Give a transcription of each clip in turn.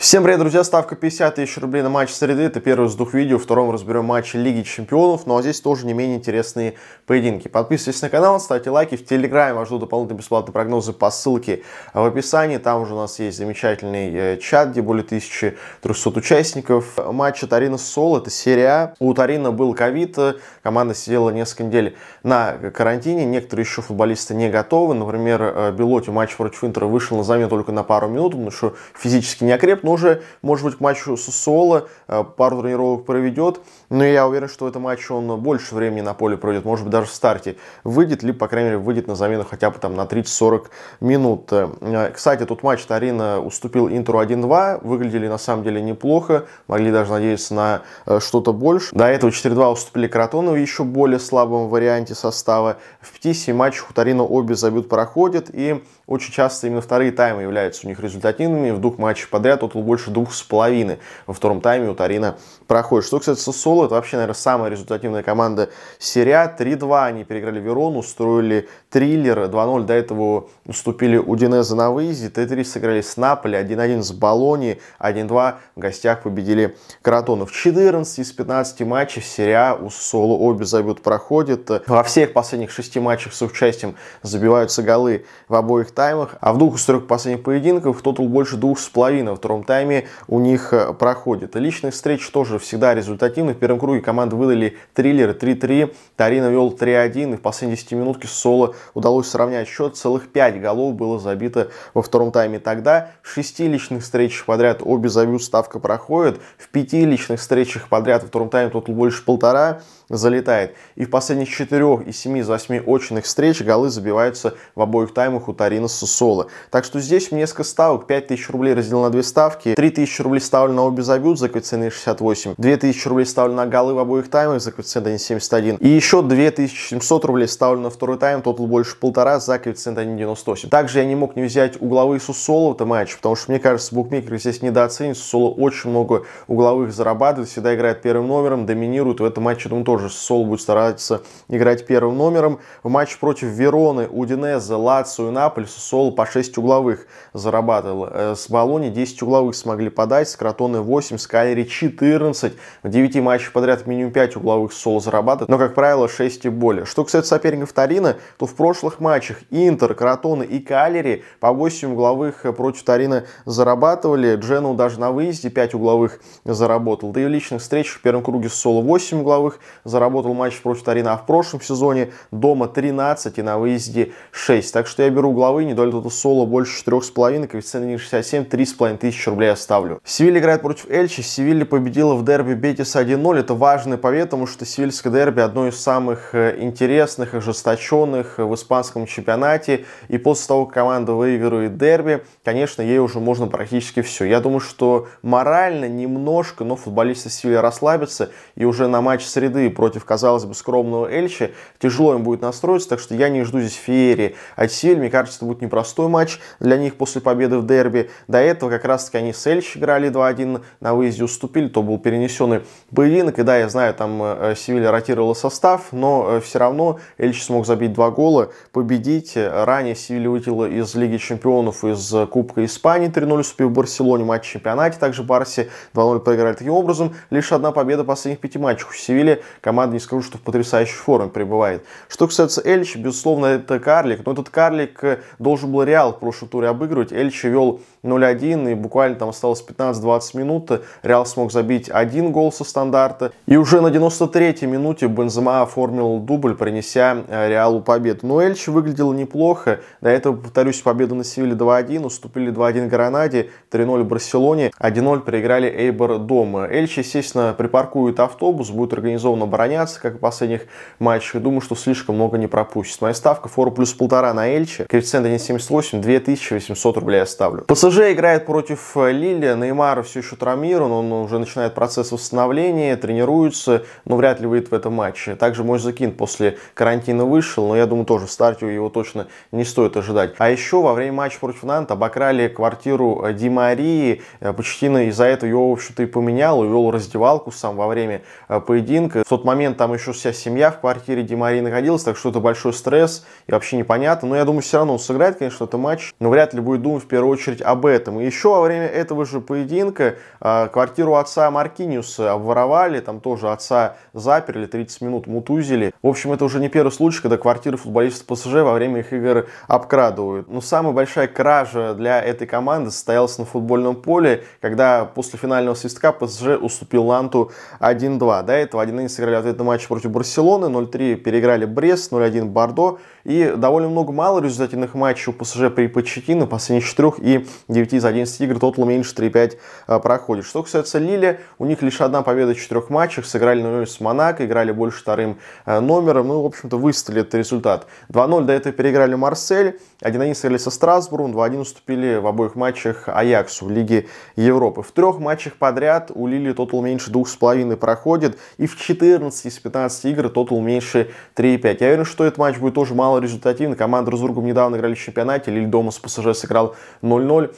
Всем привет, друзья! Ставка 50 тысяч рублей на матч среды. Это первое из двух видео. В втором разберем матч Лиги Чемпионов. Ну а здесь тоже не менее интересные поединки. Подписывайтесь на канал, ставьте лайки. В Телеграме вас ждут дополнительные бесплатные прогнозы по ссылке в описании. Там уже у нас есть замечательный э, чат, где более 1300 участников. Матч Тарина Сол. Это серия а. У Тарина был ковид. Э, команда сидела несколько недель на карантине. Некоторые еще футболисты не готовы. Например, э, Белоти матч против Интера вышел на замену только на пару минут, потому что физически не окреп уже ну может быть, к матчу с Соло э, пару тренировок проведет, но я уверен, что в этом матче он больше времени на поле проведет, может быть, даже в старте выйдет, либо, по крайней мере, выйдет на замену хотя бы там на 30-40 минут. Э, кстати, тут матч Тарина уступил Интеру 1-2, выглядели на самом деле неплохо, могли даже надеяться на э, что-то больше. До этого 4-2 уступили Кратону в еще более слабом варианте состава. В 5-7 матчах у Тарина обе забьют проходят, и очень часто именно вторые таймы являются у них результативными. В двух матчах подряд отл больше двух с половиной. Во втором тайме у Тарина проходит. Что, кстати, Сосоло, это вообще, наверное, самая результативная команда серия. 3-2 а. они переиграли Верону, устроили триллер, 2-0 до этого уступили у Динеза на выезде, Т3 сыграли с Наполи, 1-1 с Болони, 1-2 в гостях победили Каратону. В 14 из 15 матчей серия а у Сосоло обе забьют проходит. Во всех последних 6 матчах с участием забиваются голы в обоих таймах, а в двух из трех последних поединков тотал больше двух с половиной. Во втором тайме у них э, проходит. Личные встречи тоже всегда результативны. В первом круге команды выдали триллер 3-3, Тарина вел 3-1, и в последние 10 минутки соло удалось сравнять счет. Целых 5 голов было забито во втором тайме. Тогда в 6 личных встречах подряд обе забьют, ставка проходит. В 5 личных встречах подряд во втором тайме тут больше полтора залетает. И в последних четырех и семи из восьми очных встреч голы забиваются в обоих таймах у Тарина Сусола. Так что здесь несколько ставок. 5000 рублей разделил на две ставки. 3000 рублей ставлю на обе забьют за коэффициент 68. 2000 рублей ставлю на голы в обоих таймах за коэффициент 71. И еще 2700 рублей ставлю на второй тайм, тотал больше полтора за коэффициент 1.98. Также я не мог не взять угловые Сусола в этом матче, потому что, мне кажется, букмекеры здесь недооценят. Сусола очень много угловых зарабатывает, всегда играет первым номером, доминирует. В этом матче, думаю, тоже тоже Сол будет стараться играть первым номером. В матче против Вероны, Удинеза, Лацио и Наполь Сол по 6 угловых зарабатывал. Э, с Болони 10 угловых смогли подать, с Кротоны 8, с Калери 14. В 9 матчах подряд минимум 5 угловых Сол зарабатывает, но, как правило, 6 и более. Что касается соперников Торино, то в прошлых матчах Интер, Кротоны и Калери по 8 угловых э, против Торино зарабатывали. Джену даже на выезде 5 угловых заработал. Да и в личных встречах в первом круге Соло 8 угловых заработал матч против Тарина. А в прошлом сезоне дома 13 и на выезде 6. Так что я беру главы, не доля тут соло больше 4,5, коэффициент 67, 3,5 тысячи рублей оставлю. Севиль играет против Эльчи. Севилья победила в дерби Бетис 1-0. Это важный повет потому что севильское дерби одно из самых э, интересных, ожесточенных э, в испанском чемпионате. И после того, как команда выигрывает дерби, конечно, ей уже можно практически все. Я думаю, что морально немножко, но футболисты Севилья расслабятся и уже на матч среды против, казалось бы, скромного Эльчи. Тяжело им будет настроиться, так что я не жду здесь феерии от Силь. Мне кажется, это будет непростой матч для них после победы в дерби. До этого как раз-таки они с Эльчи играли 2-1 на выезде, уступили, то был перенесенный поединок. И да, я знаю, там э, Севилья ротировала состав, но э, все равно Эльчи смог забить два гола, победить. Ранее Севилья вылетела из Лиги Чемпионов, из Кубка Испании 3-0 уступив в Барселоне матч в чемпионате, также Барси 2-0 проиграли. Таким образом, лишь одна победа последних пяти матчах у Севильи, команда не скажу, что в потрясающей форме пребывает. Что касается Эльчи, безусловно, это карлик, но этот карлик э, должен был Реал в прошлом туре обыгрывать. Эльчи вел 0-1, и буквально там осталось 15-20 минут, Реал смог забить один гол со стандарта, и уже на 93-й минуте Бензема оформил дубль, принеся э, Реалу победу. Но Эльч выглядел неплохо, до этого, повторюсь, победу на Севиле 2-1, уступили 2-1 Гранаде, 3-0 Барселоне, 1-0 проиграли Эйбор дома. Эльч, естественно, припаркует автобус, будет организованно обороняться, как в последних матчах, и думаю, что слишком много не пропустит. Моя ставка фору плюс полтора на Эльче, коэффициент 1.78, 2800 рублей оставлю. ПСЖ ПСЖ играет против э, Лили, Неймар все еще травмирован, он уже начинает процесс восстановления, тренируется, но вряд ли выйдет в этом матче. Также Мойзакин после карантина вышел, но я думаю тоже в старте его точно не стоит ожидать. А еще во время матча против Нанта обокрали квартиру э, Ди Марии, э, Почтина из-за этого его, в общем-то, и поменял, увел раздевалку сам во время поединка. В тот момент там еще вся семья в квартире Ди Марии находилась, так что это большой стресс и вообще непонятно. Но я думаю, все равно он сыграет, конечно, этот матч, но вряд ли будет думать в первую очередь об об этом. еще во время этого же поединка а, квартиру отца Маркиниуса обворовали, там тоже отца заперли, 30 минут мутузили. В общем, это уже не первый случай, когда квартиры футболистов ПСЖ во время их игр обкрадывают. Но самая большая кража для этой команды состоялась на футбольном поле, когда после финального свистка ПСЖ уступил Ланту 1-2. До этого 1-1 сыграли ответный матч против Барселоны, 0-3 переиграли Брест, 0-1 Бордо. И довольно много мало результативных матчей у ПСЖ при Почетино, последних четырех и 9 из 11 игр тотал меньше 3-5 а, проходит. Что касается Лили, у них лишь одна победа в четырех матчах, сыграли 0-0 с Монако, играли больше вторым а, номером, ну, в общем-то, выставили этот результат. 2-0 до этого переиграли Марсель, 1-1 сыграли со Страсбургом, 2-1 уступили в обоих матчах Аяксу в Лиге Европы. В трех матчах подряд у Лили тотал меньше 2,5 проходит, и в 14 из 15 игр тотал меньше 3,5. Я уверен, что этот матч будет тоже мало результативно. Команды с недавно играли в чемпионате, Лиль дома с ПСЖ сыграл 0-0.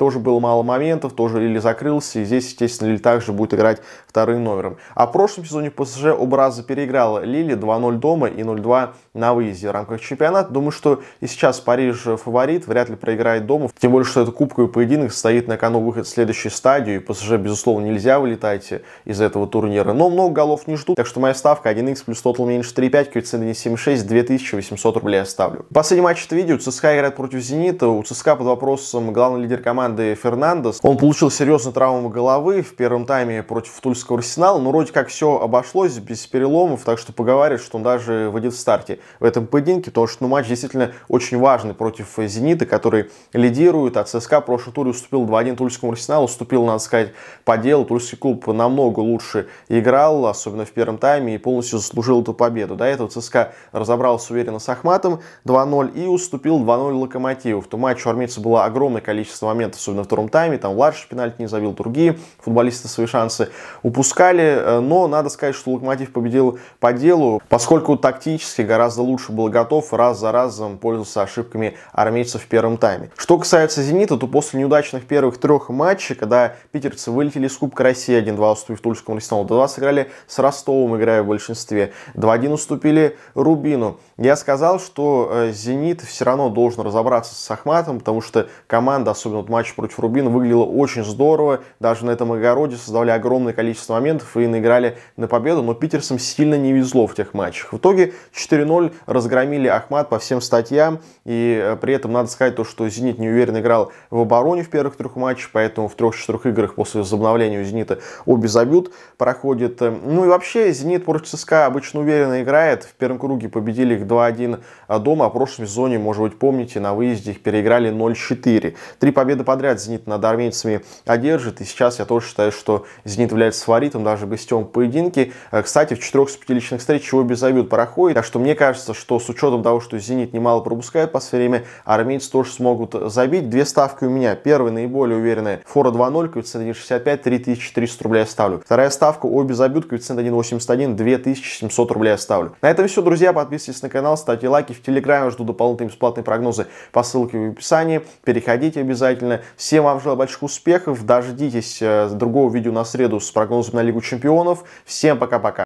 тоже было мало моментов, тоже Лили закрылся, и здесь, естественно, Лили также будет играть вторым номером. А в прошлом сезоне ПСЖ оба раза переиграла Лили 2-0 дома и 0-2 на выезде в рамках чемпионата. Думаю, что и сейчас Париж фаворит, вряд ли проиграет дома, тем более, что это кубковый поединок стоит на кону выход в следующую стадию, и ПСЖ, безусловно, нельзя вылетать из этого турнира, но много голов не ждут, так что моя ставка 1x плюс тотал меньше 3.5, коэффициент 1.76, 2800 рублей оставлю. Последний матч это видео, ЦСКА играет против Зенита, у ЦСКА под вопросом главный лидер команды команды Фернандес. Он получил серьезную травму головы в первом тайме против Тульского Арсенала, но вроде как все обошлось без переломов, так что поговаривают, что он даже выйдет в старте в этом поединке, потому что ну, матч действительно очень важный против «Зенита», который лидирует, а ЦСКА в прошлом туре уступил 2-1 Тульскому Арсеналу, уступил, надо сказать, по делу. Тульский клуб намного лучше играл, особенно в первом тайме, и полностью заслужил эту победу. До этого ЦСКА разобрался уверенно с Ахматом 2-0 и уступил 2-0 Локомотиву. В том матче у армейцев было огромное количество моментов особенно во втором тайме, там Ларш пенальти не забил, другие футболисты свои шансы упускали, э, но надо сказать, что Локомотив победил по делу, поскольку тактически гораздо лучше был готов, раз за разом пользовался ошибками армейцев в первом тайме. Что касается «Зенита», то после неудачных первых трех матчей, когда питерцы вылетели из Кубка России 1-2 уступив Тульскому Лесному, 2-2 сыграли с Ростовом, играя в большинстве, 2-1 уступили Рубину. Я сказал, что э, «Зенит» все равно должен разобраться с Ахматом, потому что команда, особенно вот матч матче против Рубина выглядело очень здорово. Даже на этом огороде создавали огромное количество моментов и наиграли на победу, но питерцам сильно не везло в тех матчах. В итоге 4-0 разгромили Ахмат по всем статьям, и э, при этом надо сказать то, что «Зенит» неуверенно играл в обороне в первых трех матчах, поэтому в трех-четырех играх после возобновления у «Зенита» обе забьют проходит. Э, ну и вообще «Зенит» против ЦСКА обычно уверенно играет. В первом круге победили их 2-1 э, дома, а в прошлом сезоне, может быть, помните, на выезде их переиграли 0-4. Три победы подряд подряд «Зенит» над армейцами одержит. И сейчас я тоже считаю, что «Зенит» является фаворитом даже гостем поединки. Э, кстати, в четырех с пяти личных встреч его без обид проходит. Так что мне кажется, что с учетом того, что «Зенит» немало пропускает по время, армейцы тоже смогут забить. Две ставки у меня. Первая наиболее уверенная. Фора 2-0, коэффициент 1,65, 3300 рублей я ставлю. Вторая ставка, обе забьют, коэффициент 1,81, 2700 рублей я ставлю. На этом все, друзья. Подписывайтесь на канал, ставьте лайки. В Телеграме жду дополнительные бесплатные прогнозы по ссылке в описании. Переходите обязательно. Всем вам желаю больших успехов. Дождитесь э, другого видео на среду с прогнозом на Лигу Чемпионов. Всем пока-пока.